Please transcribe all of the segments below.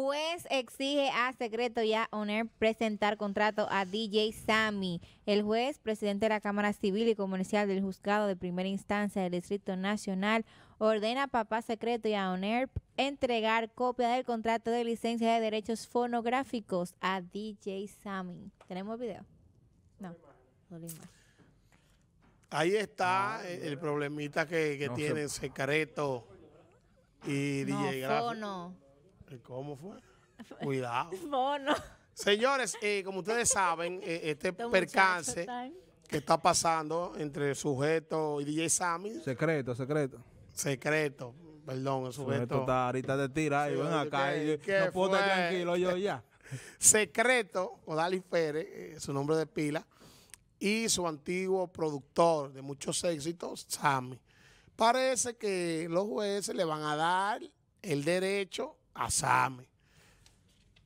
Juez exige a Secreto y a Oner presentar contrato a DJ Sammy. El juez, presidente de la Cámara Civil y Comercial del Juzgado de Primera Instancia del Distrito Nacional, ordena a Papá Secreto y a Oner entregar copia del contrato de licencia de derechos fonográficos a DJ Sammy. ¿Tenemos video? No. Ahí está el problemita que, tiene Secreto y DJ Gráfico. ¿Cómo fue? Cuidado. Señores, eh, como ustedes saben, eh, este, este percance que está pasando entre sujeto y DJ Sammy. Secreto, secreto. Secreto, perdón, el sujeto. sujeto está ahorita de tira y ven acá. no puedo estar tranquilo yo ya. secreto, Dali Pérez, eh, su nombre de pila, y su antiguo productor de muchos éxitos, Sammy. Parece que los jueces le van a dar el derecho Sami.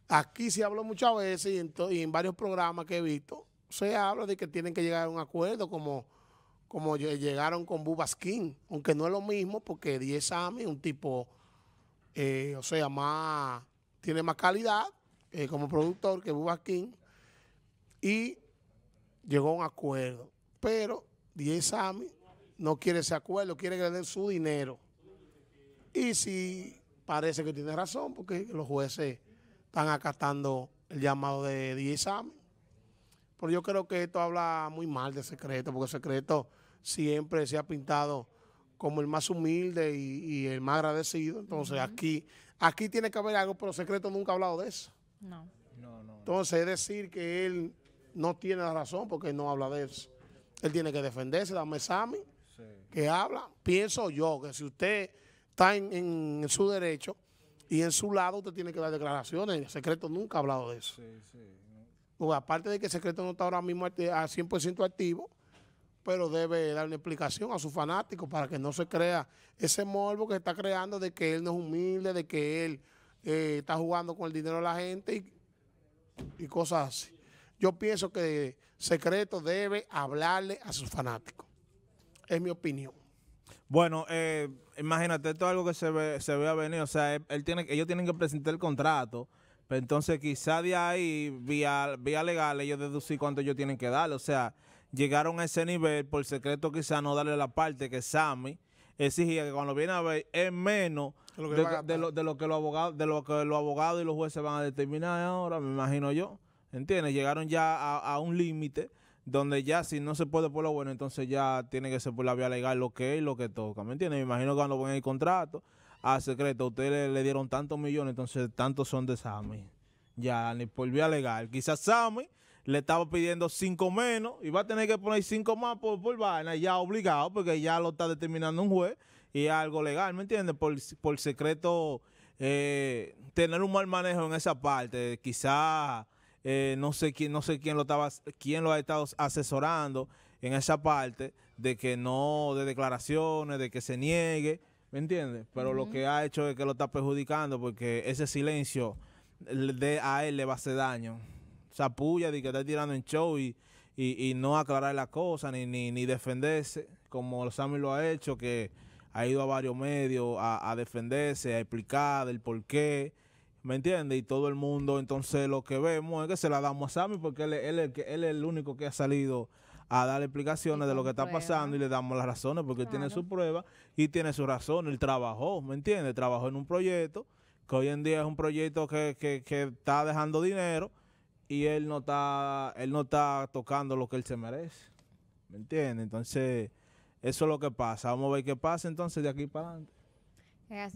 Aquí se habló muchas veces y en, en, varios programas que he visto, se habla de que tienen que llegar a un acuerdo como, como llegaron con Bubaskin, aunque no es lo mismo porque Diez Sami es un tipo, eh, o sea, más tiene más calidad eh, como productor que Bubaskin y llegó a un acuerdo. Pero Diez Sami no quiere ese acuerdo, quiere ganar su dinero. Y si parece que tiene razón porque los jueces están acatando el llamado de 10 examen. Pero yo creo que esto habla muy mal de Secreto, porque Secreto siempre se ha pintado como el más humilde y, el más agradecido. Entonces aquí, aquí tiene que haber algo, pero Secreto nunca ha hablado de eso. No. Entonces es decir que él no tiene la razón porque él no habla de eso. Él tiene que defenderse, dame examen, que habla. Pienso yo que si usted está en, su derecho y en su lado usted tiene que dar declaraciones. secreto nunca ha hablado de eso. aparte de que secreto no está ahora mismo a 100% activo, pero debe dar una explicación a sus fanáticos para que no se crea ese morbo que está creando de que él no es humilde, de que él eh, está jugando con el dinero de la gente y, y cosas así. Yo pienso que Secreto debe hablarle a sus fanáticos. Es mi opinión. Bueno, eh, imagínate, esto es algo que se ve, se ve a venir. O sea, él, ellos tienen que presentar el contrato. Pero pues entonces, quizá de ahí, vía, vía legal, ellos deducir cuánto ellos tienen que darle. O sea, llegaron a ese nivel, por secreto quizá no darle la parte que Sammy exigía que cuando viene a ver es menos de, lo, de, lo, que los abogados, de lo que los abogados y los jueces van a determinar ahora, me imagino yo. ¿Entiendes? Llegaron ya a un límite donde ya si no se puede por lo bueno, entonces ya tiene que ser por la vía legal lo que es lo que toca, ¿me entiendes? Me imagino que cuando ponen el contrato a secreto, ustedes le, dieron tantos millones, entonces tantos son de Sammy. Ya, ni por vía legal. Quizás Sammy le estaba pidiendo cinco menos y va a tener que poner cinco más por, por vaina, ya obligado, porque ya lo está determinando un juez y algo legal, ¿me entiendes? Por, por secreto, eh, tener un mal manejo en esa parte, quizás. Eh, no sé quién, no sé quién lo estaba, quién lo ha estado asesorando en esa parte de que no, de declaraciones, de que se niegue, ¿me entiendes? Pero lo que ha hecho es que lo está perjudicando porque ese silencio de a él le va a hacer daño. Sapulla de que está tirando en show y, no aclarar la cosa ni, ni, ni defenderse, como Sammy lo ha hecho, que ha ido a varios medios a, defenderse, a explicar el por qué ¿Me entiendes? Y todo el mundo, entonces lo que vemos es que se la damos a Sammy porque él, él, es el único que ha salido a dar explicaciones de lo que está pasando y le damos las razones porque él tiene su prueba y tiene su razón. Él trabajó, ¿me entiendes? Trabajó en un proyecto que hoy en día es un proyecto que, está dejando dinero y él no está él no está tocando lo que él se merece. ¿Me entiendes? Entonces, eso es lo que pasa. Vamos a ver qué pasa entonces de aquí para adelante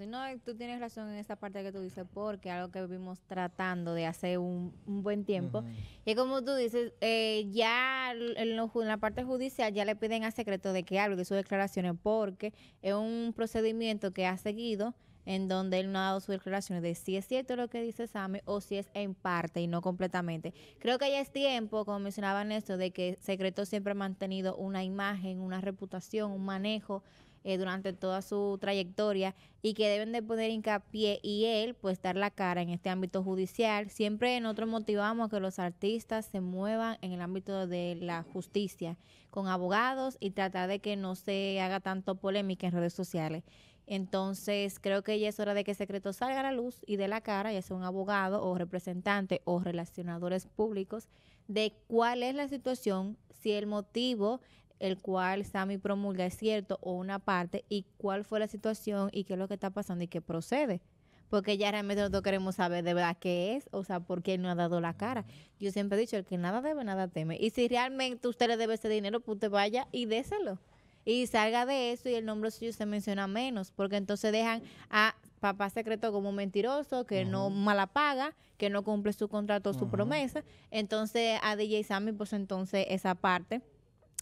no, tú tienes razón en esa parte que tú dices, porque algo que vivimos tratando de hace un, buen tiempo. Y como tú dices, eh, ya en, en, la parte judicial ya le piden a secreto de que hable de sus declaraciones, porque es un procedimiento que ha seguido en donde él no ha dado sus declaraciones de si es cierto lo que dice Sammy o si es en parte y no completamente. Creo que ya es tiempo, como mencionaba Néstor, de que Secreto siempre ha mantenido una imagen, una reputación, un manejo eh, durante toda su trayectoria y que deben de poner hincapié y él pues dar la cara en este ámbito judicial. Siempre nosotros motivamos a que los artistas se muevan en el ámbito de la justicia con abogados y tratar de que no se haga tanto polémica en redes sociales. Entonces, creo que ya es hora de que secreto salga a la luz y de la cara, ya sea un abogado o representante o relacionadores públicos, de cuál es la situación, si el motivo el cual Sami promulga es cierto o una parte y cuál fue la situación y qué es lo que está pasando y qué procede. Porque ya realmente nosotros queremos saber de verdad qué es, o sea, por qué no ha dado la cara. Yo siempre he dicho, el que nada debe, nada teme. Y si realmente usted le debe ese dinero, pues usted vaya y déselo. Y salga de eso y el nombre suyo se menciona menos, porque entonces dejan a papá secreto como mentiroso, que no mala paga, que no cumple su contrato, su promesa. Entonces a DJ Sammy, pues entonces esa parte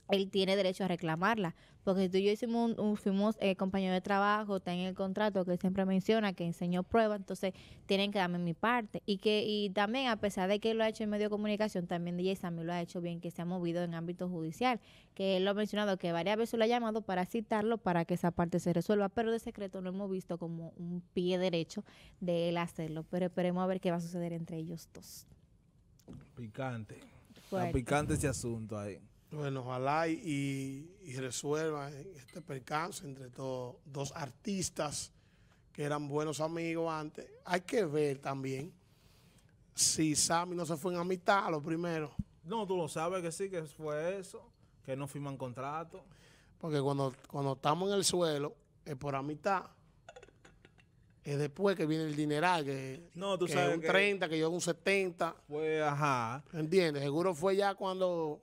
él tiene derecho a reclamarla. Porque tú y yo hicimos un, fuimos eh, compañero de trabajo, está en el contrato que siempre menciona, que enseñó pruebas, entonces tienen que darme mi parte. Y que y también, a pesar de que él lo ha hecho en medio de comunicación, también DJ también lo ha hecho bien, que se ha movido en ámbito judicial, que él lo ha mencionado, que varias veces lo ha llamado para citarlo para que esa parte se resuelva, pero de secreto no hemos visto como un pie derecho de él hacerlo. Pero esperemos a ver qué va a suceder entre ellos dos. Picante. picante ese asunto ahí. Bueno, ojalá y, resuelva este percance entre todos dos artistas que eran buenos amigos antes. Hay que ver también si Sammy no se fue en amistad mitad a lo primero. No, tú lo sabes que sí, que fue eso, que no firman contrato. Porque cuando, estamos en el suelo, es por amistad. mitad. Es después que viene el dineral, que, no, un 30, que yo un 70. Pues, ajá. ¿Entiendes? Seguro fue ya cuando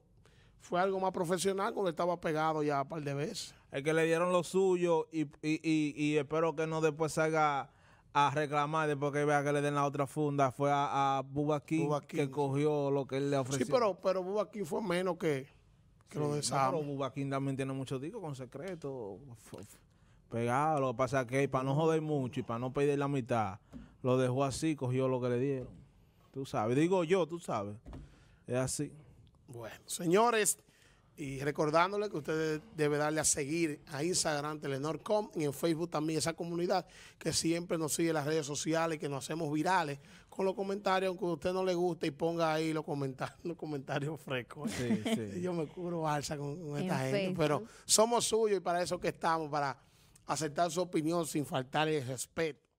fue algo más profesional cuando estaba pegado ya un par de veces. Es que le dieron lo suyo y, espero que no después salga a reclamar después que vea que le den la otra funda. Fue a, Bubaquín, que cogió lo que él le ofreció. Sí, pero, pero Bubaquín fue menos que, lo de Sam. Claro, Bubaquín también tiene muchos discos con secreto. Pegado, lo que pasa es que para no joder mucho y para no pedir la mitad, lo dejó así, cogió lo que le dieron. Tú sabes, digo yo, tú sabes. Es así. Bueno, señores, y recordándole que ustedes debe darle a seguir a Instagram, Telenor.com y en Facebook también esa comunidad que siempre nos sigue en las redes sociales, que nos hacemos virales con los comentarios, aunque a usted no le guste y ponga ahí los comentarios, comentarios frescos. Yo me cubro alza con, esta gente, pero somos suyos y para eso que estamos, para aceptar su opinión sin faltar el respeto.